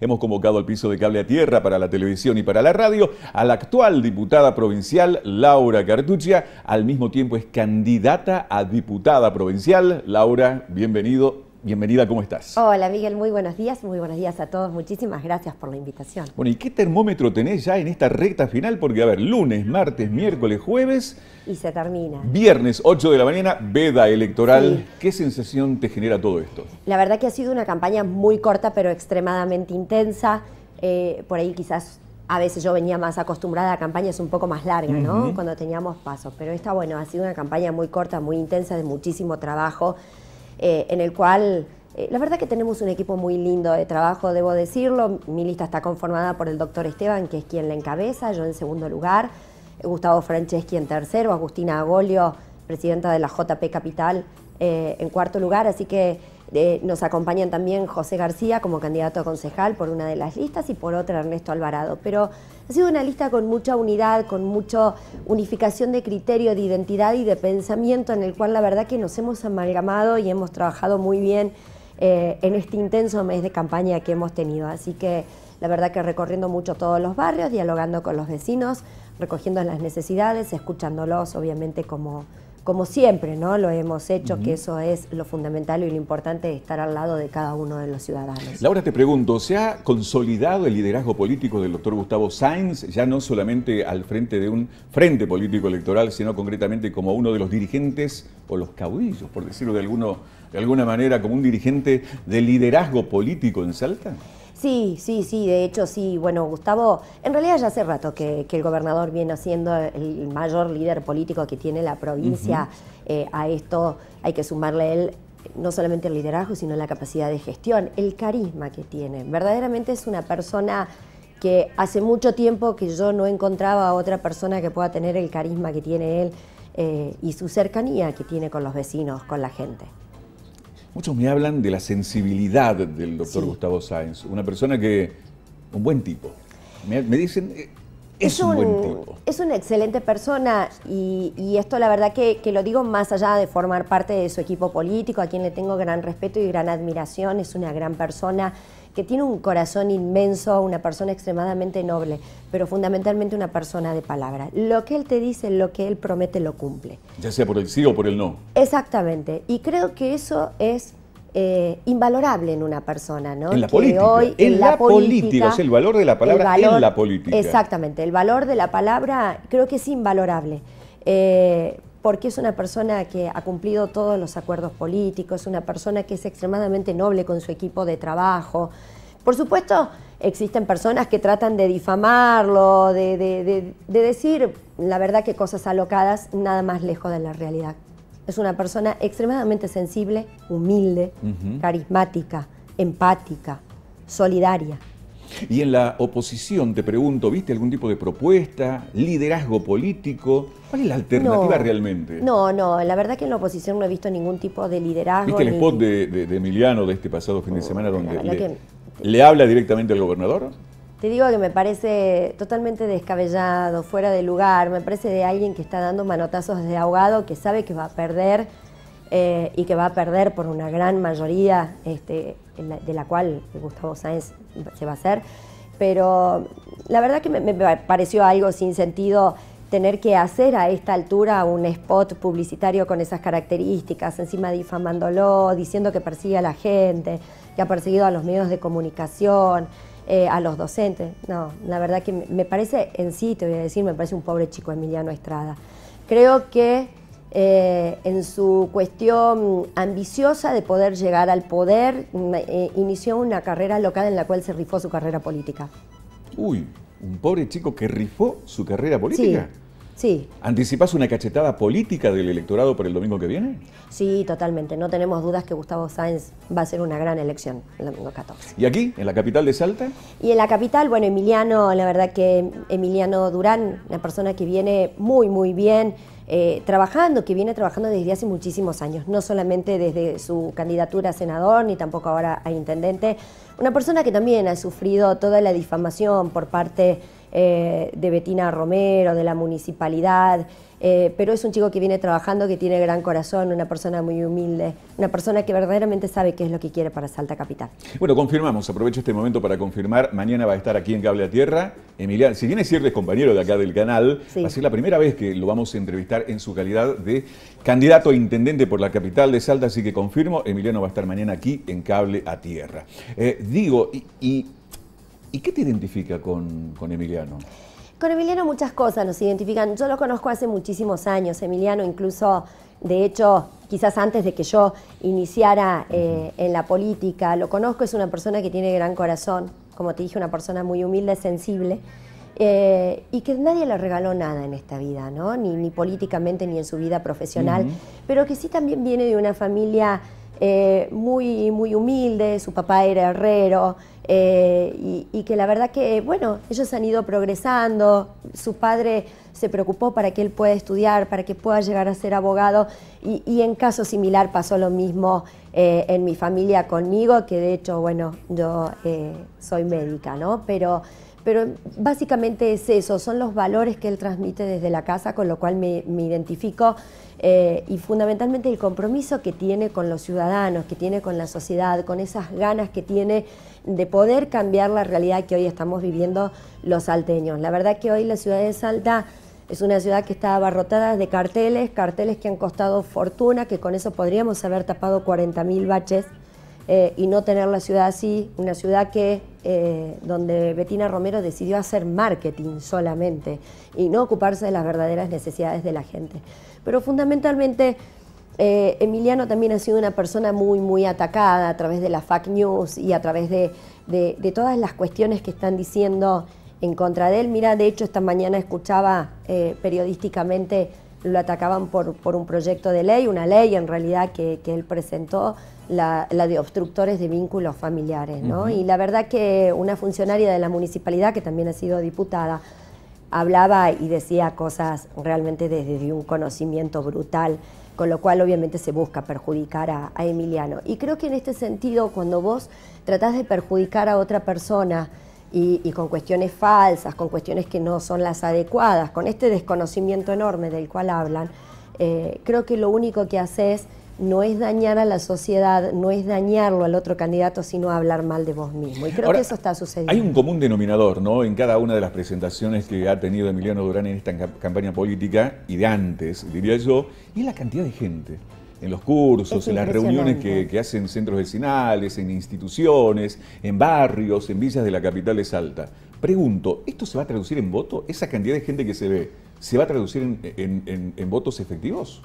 Hemos convocado al piso de cable a tierra para la televisión y para la radio a la actual diputada provincial Laura Cartuccia, al mismo tiempo es candidata a diputada provincial. Laura, bienvenido Bienvenida, ¿cómo estás? Hola Miguel, muy buenos días, muy buenos días a todos, muchísimas gracias por la invitación. Bueno, ¿y qué termómetro tenés ya en esta recta final? Porque, a ver, lunes, martes, miércoles, jueves... Y se termina. Viernes, 8 de la mañana, veda electoral. ¿Qué sensación te genera todo esto? La verdad que ha sido una campaña muy corta, pero extremadamente intensa. Eh, por ahí quizás a veces yo venía más acostumbrada a campañas un poco más largas, ¿no? Cuando teníamos pasos. Pero esta, bueno, ha sido una campaña muy corta, muy intensa, de muchísimo trabajo. Eh, en el cual eh, la verdad que tenemos un equipo muy lindo de trabajo, debo decirlo. Mi lista está conformada por el doctor Esteban, que es quien la encabeza, yo en segundo lugar, Gustavo Franceschi en tercero, Agustina Agolio, presidenta de la JP Capital, eh, en cuarto lugar. Así que eh, nos acompañan también José García como candidato a concejal por una de las listas y por otra Ernesto Alvarado. Pero ha sido una lista con mucha unidad, con mucha unificación de criterio, de identidad y de pensamiento, en el cual la verdad que nos hemos amalgamado y hemos trabajado muy bien eh, en este intenso mes de campaña que hemos tenido. Así que la verdad que recorriendo mucho todos los barrios, dialogando con los vecinos, recogiendo las necesidades, escuchándolos obviamente como como siempre ¿no? lo hemos hecho, que eso es lo fundamental y lo importante de estar al lado de cada uno de los ciudadanos. Laura, te pregunto, ¿se ha consolidado el liderazgo político del doctor Gustavo Sáenz, ya no solamente al frente de un frente político electoral, sino concretamente como uno de los dirigentes o los caudillos, por decirlo de alguno de alguna manera como un dirigente de liderazgo político en Salta? Sí, sí, sí, de hecho sí. Bueno, Gustavo, en realidad ya hace rato que, el gobernador viene siendo el mayor líder político que tiene la provincia. Eh, a esto hay que sumarle él no solamente el liderazgo, sino la capacidad de gestión, el carisma que tiene. Verdaderamente es una persona que hace mucho tiempo que yo no encontraba a otra persona que pueda tener el carisma que tiene él eh, y su cercanía que tiene con los vecinos, con la gente. Muchos me hablan de la sensibilidad del doctor Gustavo Sáenz, una persona que, un buen tipo. Me, dicen, eh, es, un, buen tipo. Es una excelente persona y, y esto la verdad que, que, lo digo más allá de formar parte de su equipo político, a quien le tengo gran respeto y gran admiración, es una gran persona que tiene un corazón inmenso, una persona extremadamente noble, pero fundamentalmente una persona de palabra. Lo que él te dice, lo que él promete, lo cumple. Ya sea por el sí o por el no. Exactamente. Y creo que eso es eh, invalorable en una persona, ¿no? En la política. en, la, política, el valor de la palabra en la política. Exactamente, el valor de la palabra creo que es invalorable. Eh, porque es una persona que ha cumplido todos los acuerdos políticos, una persona que es extremadamente noble con su equipo de trabajo. Por supuesto, existen personas que tratan de difamarlo, de, decir la verdad que cosas alocadas nada más lejos de la realidad. Es una persona extremadamente sensible, humilde, carismática, empática, solidaria. Y en la oposición, te pregunto, ¿viste algún tipo de propuesta, liderazgo político? ¿Cuál es la alternativa realmente? No, no, la verdad que en la oposición no he visto ningún tipo de liderazgo. ¿Viste el spot de, Emiliano de este pasado fin de semana donde le, habla directamente al gobernador? Te digo que me parece totalmente descabellado, fuera de lugar, me parece de alguien que está dando manotazos de ahogado, que sabe que va a perder eh, y que va a perder por una gran mayoría, este, de la cual Gustavo Sáenz se va a hacer, pero la verdad que me, pareció algo sin sentido tener que hacer a esta altura un spot publicitario con esas características, encima difamándolo, diciendo que persigue a la gente, que ha perseguido a los medios de comunicación, eh, a los docentes. No, la verdad que me parece en sí, te voy a decir, me parece un pobre chico Emiliano Estrada. Creo que eh, en su cuestión ambiciosa de poder llegar al poder, mm, eh, inició una carrera local en la cual se rifó su carrera política. Uy, un pobre chico que rifó su carrera política. Sí. sí. ¿Anticipás una cachetada política del electorado para el domingo que viene? Sí, totalmente. No tenemos dudas que Gustavo Sáenz va a ser una gran elección el domingo 14. ¿Y aquí, en la capital de Salta? Y en la capital, bueno, Emiliano, la verdad que Emiliano Durán, una persona que viene muy, muy bien. Eh, trabajando, que viene trabajando desde hace muchísimos años, no solamente desde su candidatura a senador ni tampoco ahora a intendente, una persona que también ha sufrido toda la difamación por parte eh, de Betina Romero, de la municipalidad, eh, pero es un chico que viene trabajando, que tiene gran corazón, una persona muy humilde, una persona que verdaderamente sabe qué es lo que quiere para Salta Capital. Bueno, confirmamos, aprovecho este momento para confirmar, mañana va a estar aquí en Cable a Tierra, Emiliano, si bien es cierto es compañero de acá del canal, va a ser la primera vez que lo vamos a entrevistar en su calidad de candidato a intendente por la capital de Salta, así que confirmo, Emiliano va a estar mañana aquí en Cable a Tierra. Eh, digo, y ¿Y qué te identifica con, Emiliano? Con Emiliano muchas cosas nos identifican. Yo lo conozco hace muchísimos años. Emiliano incluso, de hecho, quizás antes de que yo iniciara eh, en la política, lo conozco, es una persona que tiene gran corazón, como te dije, una persona muy humilde, sensible, eh, y que nadie le regaló nada en esta vida, ¿no? Ni, políticamente ni en su vida profesional, pero que sí también viene de una familia eh, muy, muy humilde, su papá era herrero, eh, y, que la verdad que, bueno, ellos han ido progresando, su padre se preocupó para que él pueda estudiar, para que pueda llegar a ser abogado, y, en caso similar pasó lo mismo eh, en mi familia conmigo, que de hecho, bueno, yo eh, soy médica, ¿no? Pero pero básicamente es eso, son los valores que él transmite desde la casa, con lo cual me, identifico, eh, y fundamentalmente el compromiso que tiene con los ciudadanos, que tiene con la sociedad, con esas ganas que tiene de poder cambiar la realidad que hoy estamos viviendo los salteños. La verdad que hoy la ciudad de Salta... Es una ciudad que está abarrotada de carteles, carteles que han costado fortuna, que con eso podríamos haber tapado 40.000 baches eh, y no tener la ciudad así, una ciudad que eh, donde Betina Romero decidió hacer marketing solamente y no ocuparse de las verdaderas necesidades de la gente. Pero fundamentalmente eh, Emiliano también ha sido una persona muy, muy atacada a través de la fake news y a través de, todas las cuestiones que están diciendo en contra de él. Mira, de hecho esta mañana escuchaba eh, periodísticamente lo atacaban por, un proyecto de ley, una ley en realidad que, que él presentó la, de obstructores de vínculos familiares. Y la verdad que una funcionaria de la municipalidad, que también ha sido diputada, hablaba y decía cosas realmente desde, un conocimiento brutal, con lo cual obviamente se busca perjudicar a, Emiliano. Y creo que en este sentido, cuando vos tratás de perjudicar a otra persona, y, con cuestiones falsas, con cuestiones que no son las adecuadas, con este desconocimiento enorme del cual hablan, eh, creo que lo único que haces no es dañar a la sociedad, no es dañarlo al otro candidato, sino hablar mal de vos mismo. Y creo que eso está sucediendo. Hay un común denominador, ¿no? En cada una de las presentaciones que ha tenido Emiliano Durán en esta campaña política y de antes, diría yo, y es la cantidad de gente. En los cursos, en las reuniones que, hacen centros vecinales, en instituciones, en barrios, en villas de la capital de Salta. Pregunto, ¿esto se va a traducir en voto? ¿Esa cantidad de gente que se ve, se va a traducir en votos efectivos?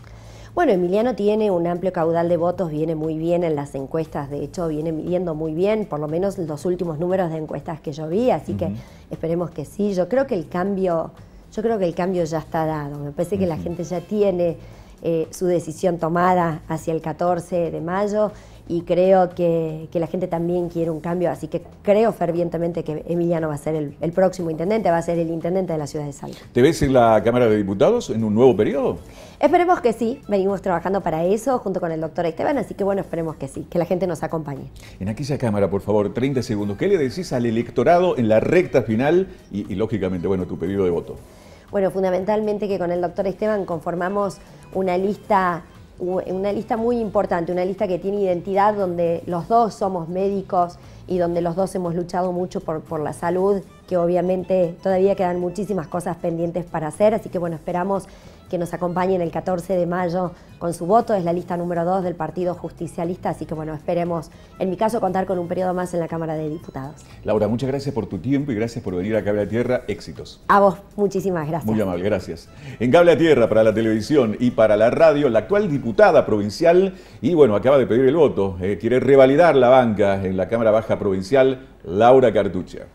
Bueno, Emiliano tiene un amplio caudal de votos, viene muy bien en las encuestas, de hecho viene midiendo muy bien, por lo menos los últimos números de encuestas que yo vi, así que esperemos que sí. Yo creo que el cambio, yo creo que el cambio ya está dado. Me parece que la gente ya tiene eh, su decisión tomada hacia el 14 de mayo y creo que, la gente también quiere un cambio, así que creo fervientemente que Emiliano va a ser el, próximo intendente, va a ser el intendente de la ciudad de Salta. ¿Te ves en la Cámara de Diputados en un nuevo periodo? Esperemos que sí, venimos trabajando para eso junto con el doctor Esteban, así que bueno, esperemos que sí, que la gente nos acompañe. En aquella Cámara, por favor, 30 segundos, ¿qué le decís al electorado en la recta final y, y lógicamente, bueno, tu pedido de voto? Bueno, fundamentalmente que con el doctor Esteban conformamos una lista una lista muy importante, una lista que tiene identidad donde los dos somos médicos y donde los dos hemos luchado mucho por, por la salud, que obviamente todavía quedan muchísimas cosas pendientes para hacer, así que bueno, esperamos que nos acompañen el 14 de mayo con su voto. Es la lista número 2 del Partido Justicialista, así que bueno, esperemos, en mi caso, contar con un periodo más en la Cámara de Diputados. Laura, muchas gracias por tu tiempo y gracias por venir a Cable a Tierra. Éxitos. A vos, muchísimas gracias. Muy amable, gracias. En Cable a Tierra, para la televisión y para la radio, la actual diputada provincial, y bueno, acaba de pedir el voto, eh, quiere revalidar la banca en la Cámara Baja Provincial, Laura Cartucha.